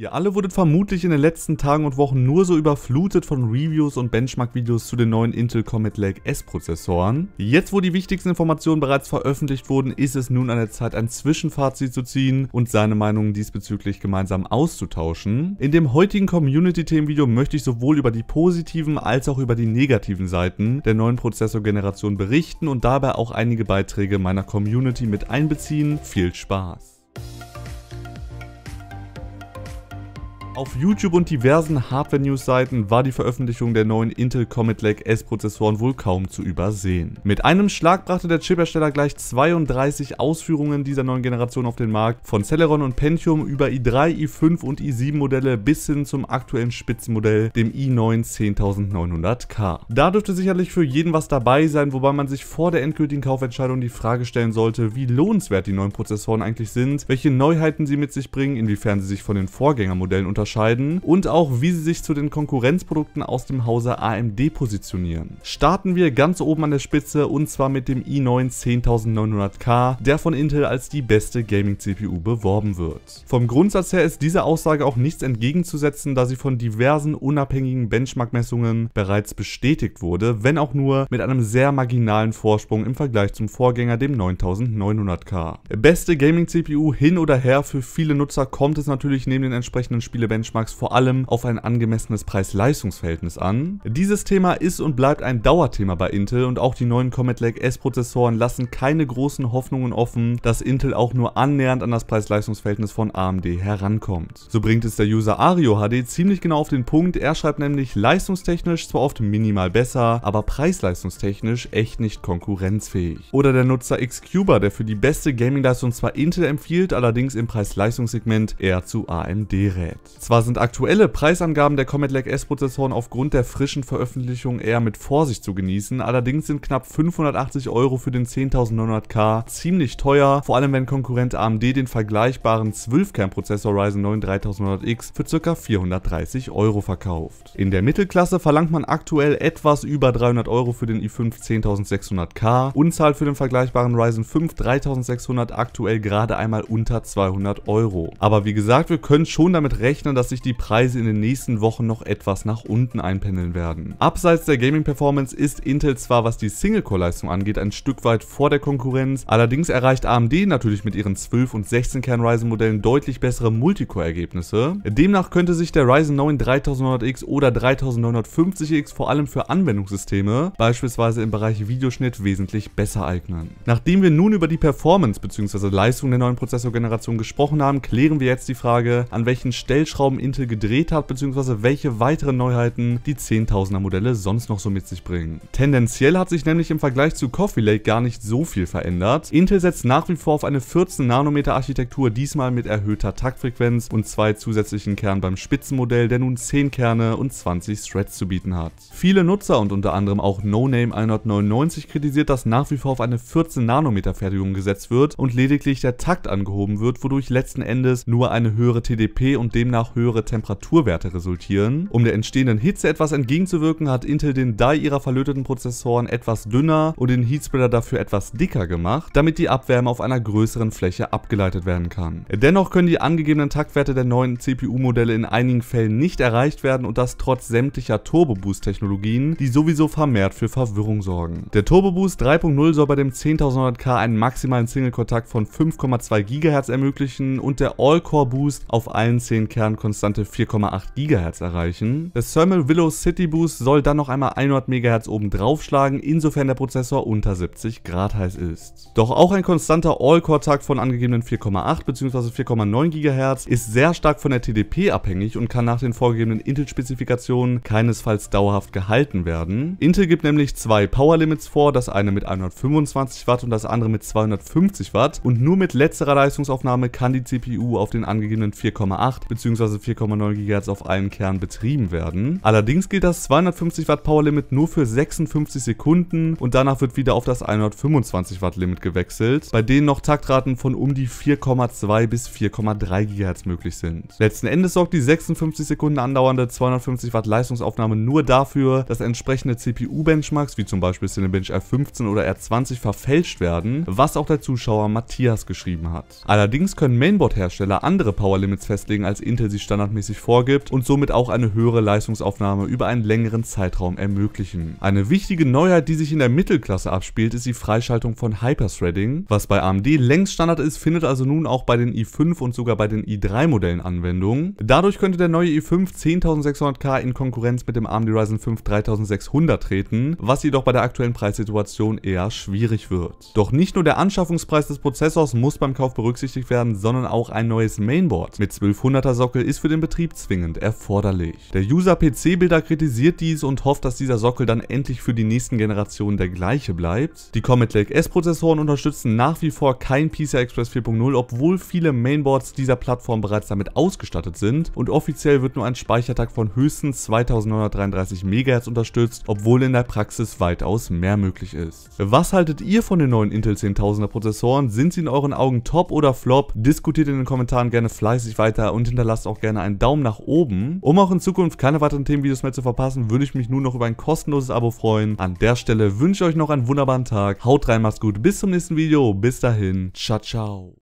Ihr alle wurdet vermutlich in den letzten Tagen und Wochen nur so überflutet von Reviews und Benchmark-Videos zu den neuen Intel Comet Lake S-Prozessoren. Jetzt, wo die wichtigsten Informationen bereits veröffentlicht wurden, ist es nun an der Zeit, ein Zwischenfazit zu ziehen und seine Meinungen diesbezüglich gemeinsam auszutauschen. In dem heutigen Community-Themenvideo möchte ich sowohl über die positiven als auch über die negativen Seiten der neuen Prozessorgeneration berichten und dabei auch einige Beiträge meiner Community mit einbeziehen. Viel Spaß! Auf YouTube und diversen Hardware-News-Seiten war die Veröffentlichung der neuen Intel Comet Lake S-Prozessoren wohl kaum zu übersehen. Mit einem Schlag brachte der Chiphersteller gleich 32 Ausführungen dieser neuen Generation auf den Markt, von Celeron und Pentium über i3, i5 und i7-Modelle bis hin zum aktuellen Spitzenmodell, dem i9 10900K. Da dürfte sicherlich für jeden was dabei sein, wobei man sich vor der endgültigen Kaufentscheidung die Frage stellen sollte, wie lohnenswert die neuen Prozessoren eigentlich sind, welche Neuheiten sie mit sich bringen, inwiefern sie sich von den Vorgängermodellen unterscheiden unterscheiden und auch wie sie sich zu den Konkurrenzprodukten aus dem Hause AMD positionieren. Starten wir ganz oben an der Spitze und zwar mit dem i9 10900K, der von Intel als die beste Gaming-CPU beworben wird. Vom Grundsatz her ist dieser Aussage auch nichts entgegenzusetzen, da sie von diversen unabhängigen Benchmark-Messungen bereits bestätigt wurde, wenn auch nur mit einem sehr marginalen Vorsprung im Vergleich zum Vorgänger, dem 9900K. Beste Gaming-CPU hin oder her, für viele Nutzer kommt es natürlich neben den entsprechenden Spiele Benchmarks vor allem auf ein angemessenes Preis-Leistungs-Verhältnis an. Dieses Thema ist und bleibt ein Dauerthema bei Intel und auch die neuen Comet Lake S-Prozessoren lassen keine großen Hoffnungen offen, dass Intel auch nur annähernd an das Preis-Leistungs-Verhältnis von AMD herankommt. So bringt es der User Ario HD ziemlich genau auf den Punkt, er schreibt nämlich leistungstechnisch zwar oft minimal besser, aber preis-leistungstechnisch echt nicht konkurrenzfähig. Oder der Nutzer Xcuba, der für die beste Gaming-Leistung zwar Intel empfiehlt, allerdings im Preis-Leistungssegment eher zu AMD rät. Zwar sind aktuelle Preisangaben der Comet Lake S-Prozessoren aufgrund der frischen Veröffentlichung eher mit Vorsicht zu genießen, allerdings sind knapp 580 Euro für den 10900K ziemlich teuer, vor allem wenn Konkurrent AMD den vergleichbaren 12-Kern-Prozessor Ryzen 9 3900X für ca. 430 Euro verkauft. In der Mittelklasse verlangt man aktuell etwas über 300 Euro für den i5 10600K und zahlt für den vergleichbaren Ryzen 5 3600 aktuell gerade einmal unter 200 Euro. Aber wie gesagt, wir können schon damit rechnen, rechnen, dass sich die Preise in den nächsten Wochen noch etwas nach unten einpendeln werden. Abseits der Gaming-Performance ist Intel zwar, was die Single-Core-Leistung angeht, ein Stück weit vor der Konkurrenz, allerdings erreicht AMD natürlich mit ihren 12 und 16 Kern Ryzen Modellen deutlich bessere Multicore-Ergebnisse. Demnach könnte sich der Ryzen 9 3900X oder 3950X vor allem für Anwendungssysteme, beispielsweise im Bereich Videoschnitt, wesentlich besser eignen. Nachdem wir nun über die Performance bzw. Leistung der neuen Prozessorgeneration gesprochen haben, klären wir jetzt die Frage, an welchen Stellschrauben Stellschrauben Intel gedreht hat, bzw. welche weiteren Neuheiten die 10.000er Modelle sonst noch so mit sich bringen. Tendenziell hat sich nämlich im Vergleich zu Coffee Lake gar nicht so viel verändert. Intel setzt nach wie vor auf eine 14-Nanometer Architektur, diesmal mit erhöhter Taktfrequenz und zwei zusätzlichen Kernen beim Spitzenmodell, der nun 10 Kerne und 20 Threads zu bieten hat. Viele Nutzer und unter anderem auch NoName 199 kritisiert, dass nach wie vor auf eine 14-Nanometer Fertigung gesetzt wird und lediglich der Takt angehoben wird, wodurch letzten Endes nur eine höhere TDP und demnach demnach höhere Temperaturwerte resultieren. Um der entstehenden Hitze etwas entgegenzuwirken, hat Intel den Die ihrer verlöteten Prozessoren etwas dünner und den Heatspreader dafür etwas dicker gemacht, damit die Abwärme auf einer größeren Fläche abgeleitet werden kann. Dennoch können die angegebenen Taktwerte der neuen CPU-Modelle in einigen Fällen nicht erreicht werden und das trotz sämtlicher Turbo Boost Technologien, die sowieso vermehrt für Verwirrung sorgen. Der Turbo Boost 3.0 soll bei dem 10900K einen maximalen Single-Kontakt von 5,2 GHz ermöglichen und der All-Core Boost auf allen 10 Kernen konstante 4,8 GHz erreichen. Der Thermal Willow City Boost soll dann noch einmal 100 MHz oben draufschlagen, insofern der Prozessor unter 70 Grad heiß ist. Doch auch ein konstanter All-Core-Takt von angegebenen 4,8 bzw. 4,9 GHz ist sehr stark von der TDP abhängig und kann nach den vorgegebenen Intel-Spezifikationen keinesfalls dauerhaft gehalten werden. Intel gibt nämlich zwei Power-Limits vor, das eine mit 125 Watt und das andere mit 250 Watt und nur mit letzterer Leistungsaufnahme kann die CPU auf den angegebenen 4,8 bzw. 4,9 GHz auf einem Kern betrieben werden. Allerdings gilt das 250 Watt Power Limit nur für 56 Sekunden und danach wird wieder auf das 125 Watt Limit gewechselt, bei denen noch Taktraten von um die 4,2 bis 4,3 GHz möglich sind. Letzten Endes sorgt die 56 Sekunden andauernde 250 Watt Leistungsaufnahme nur dafür, dass entsprechende CPU-Benchmarks wie zum Beispiel Cinebench R15 oder R20 verfälscht werden, was auch der Zuschauer Matthias geschrieben hat. Allerdings können Mainboard-Hersteller andere Power Limits festlegen als Intel sie standardmäßig vorgibt und somit auch eine höhere Leistungsaufnahme über einen längeren Zeitraum ermöglichen. Eine wichtige Neuheit, die sich in der Mittelklasse abspielt, ist die Freischaltung von Hyperthreading, was bei AMD längst Standard ist, findet also nun auch bei den i5 und sogar bei den i3 Modellen Anwendung. Dadurch könnte der neue i5 10600K in Konkurrenz mit dem AMD Ryzen 5 3600 treten, was jedoch bei der aktuellen Preissituation eher schwierig wird. Doch nicht nur der Anschaffungspreis des Prozessors muss beim Kauf berücksichtigt werden, sondern auch ein neues Mainboard mit 1200er Sockel ist für den Betrieb zwingend erforderlich. Der User PC-Bilder kritisiert dies und hofft, dass dieser Sockel dann endlich für die nächsten Generationen der gleiche bleibt. Die Comet Lake S Prozessoren unterstützen nach wie vor kein PCI Express 4.0, obwohl viele Mainboards dieser Plattform bereits damit ausgestattet sind und offiziell wird nur ein Speichertag von höchstens 2933 MHz unterstützt, obwohl in der Praxis weitaus mehr möglich ist. Was haltet ihr von den neuen Intel 10000er Prozessoren? Sind sie in euren Augen top oder flop? Diskutiert in den Kommentaren gerne fleißig weiter und hinterlasst auch gerne einen Daumen nach oben. Um auch in Zukunft keine weiteren Themenvideos mehr zu verpassen, würde ich mich nur noch über ein kostenloses Abo freuen. An der Stelle wünsche ich euch noch einen wunderbaren Tag. Haut rein, macht's gut, bis zum nächsten Video. Bis dahin, ciao, ciao.